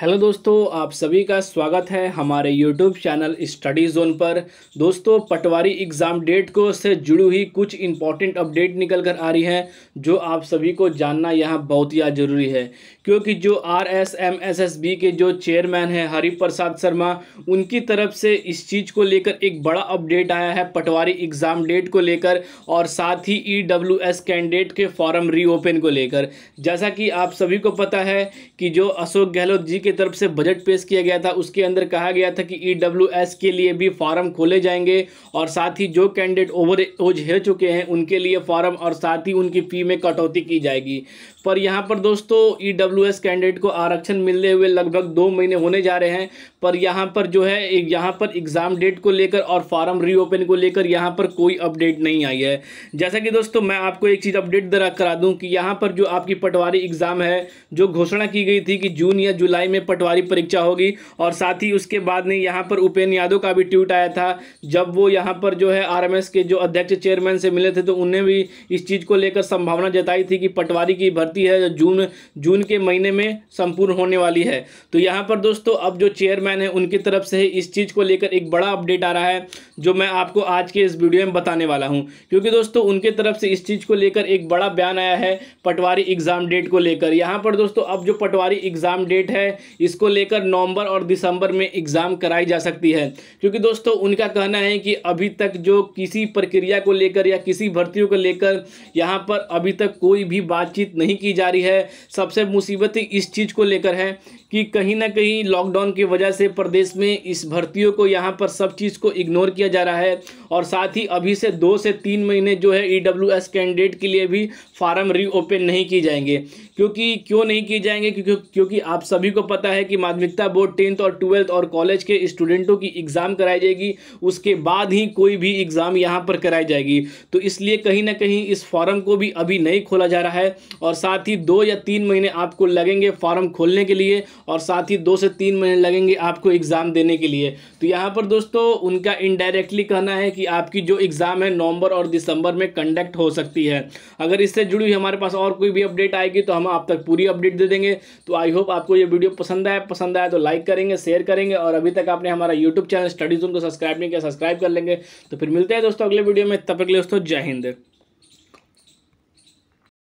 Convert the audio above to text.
hello दोस्तों आप सभी का स्वागत है हमारे यूट्यूब चैनल स्टडी जोन पर दोस्तों पटवारी एग्ज़ाम डेट को से जुड़ी हुई कुछ इम्पॉर्टेंट अपडेट निकल कर आ रही हैं जो आप सभी को जानना यहाँ बहुत ही ज़रूरी है क्योंकि जो R S M S S B के जो चेयरमैन हैं प्रसाद शर्मा उनकी तरफ से इस चीज़ को लेकर एक बड़ा अपडेट आया है पटवारी एग्ज़ाम डेट को लेकर और साथ ही ई डब्ल्यू एस कैंडिडेट के फॉर्म रीओपन को लेकर जैसा कि आप सभी को पता है कि जो अशोक गहलोत जी की तरफ से बजट पेश किया गया था उसके अंदर कहा गया था कि ई e के लिए भी फॉर्म खोले जाएंगे और साथ ही जो कैंडिडेट ओवर एज हो चुके हैं उनके लिए फॉर्म और साथ ही उनकी फ़ी में कटौती की जाएगी पर यहाँ पर दोस्तों ई e कैंडिडेट को आरक्षण मिलने हुए लगभग दो महीने होने जा रहे हैं पर यहाँ पर जो है यहाँ पर एग्ज़ाम डेट को लेकर और फॉर्म रीओपन को लेकर यहाँ पर कोई अपडेट नहीं आई है जैसा कि दोस्तों मैं आपको एक चीज़ अपडेट करा दूँ कि यहाँ पर जो आपकी पटवारी एग्ज़ाम है जो घोषणा की गई थी कि जून या जुलाई में में पटवारी परीक्षा होगी और साथ ही उसके बाद में यहाँ पर उपेन यादव का भी ट्वीट आया था जब वो यहाँ पर जो है आरएमएस के जो अध्यक्ष चेयरमैन से मिले थे तो उन्हें भी इस चीज़ को लेकर संभावना जताई थी कि पटवारी की भर्ती है जून जून के महीने में संपूर्ण होने वाली है तो यहाँ पर दोस्तों अब जो चेयरमैन है उनकी तरफ से इस चीज़ को लेकर एक बड़ा अपडेट आ रहा है जो मैं आपको आज के इस वीडियो में बताने वाला हूँ क्योंकि दोस्तों उनके तरफ से इस चीज़ को लेकर एक बड़ा बयान आया है पटवारी एग्ज़ाम डेट को लेकर यहाँ पर दोस्तों अब जो पटवारी एग्ज़ाम डेट है इसको लेकर नवंबर और दिसंबर में एग्ज़ाम कराई जा सकती है क्योंकि दोस्तों उनका कहना है कि अभी तक जो किसी प्रक्रिया को लेकर या किसी भर्तियों को लेकर यहाँ पर अभी तक कोई भी बातचीत नहीं की जा रही है सबसे मुसीबत इस चीज़ को लेकर है कि कहीं ना कहीं लॉकडाउन की वजह से प्रदेश में इस भर्तियों को यहाँ पर सब चीज़ को इग्नोर किया जा रहा है और साथ ही अभी से दो से तीन महीने जो है ई e कैंडिडेट के लिए भी फार्म रीओपन नहीं किए जाएंगे क्योंकि क्यों नहीं किए जाएंगे क्योंकि क्योंकि आप सभी को पता है कि माध्यमिकता बोर्ड टेंथ और ट्वेल्थ और कॉलेज के स्टूडेंटों की एग्ज़ाम कराई जाएगी उसके बाद ही कोई भी एग्ज़ाम यहाँ पर कराई जाएगी तो इसलिए कहीं ना कहीं इस फॉर्म को भी अभी नहीं खोला जा रहा है और साथ ही दो या तीन महीने आपको लगेंगे फॉर्म खोलने के लिए और साथ ही दो से तीन महीने लगेंगे आपको एग्ज़ाम देने के लिए तो यहाँ पर दोस्तों उनका इनडायरेक्टली कहना है कि आपकी जो एग्ज़ाम है नवंबर और दिसंबर में कंडक्ट हो सकती है अगर इससे जुड़ी हुई हमारे पास और कोई भी अपडेट आएगी तो हम आप तक पूरी अपडेट दे देंगे तो आई होप आपको ये वीडियो पसंद आया पसंद आया तो लाइक करेंगे शेयर करेंगे और अभी तक आपने हमारा यूट्यूब चैनल स्टडी जोन को सब्सक्राइब नहीं किया सब्सक्राइब कर लेंगे तो फिर मिलते हैं दोस्तों अगले वीडियो में तब तक दोस्तों जय हिंद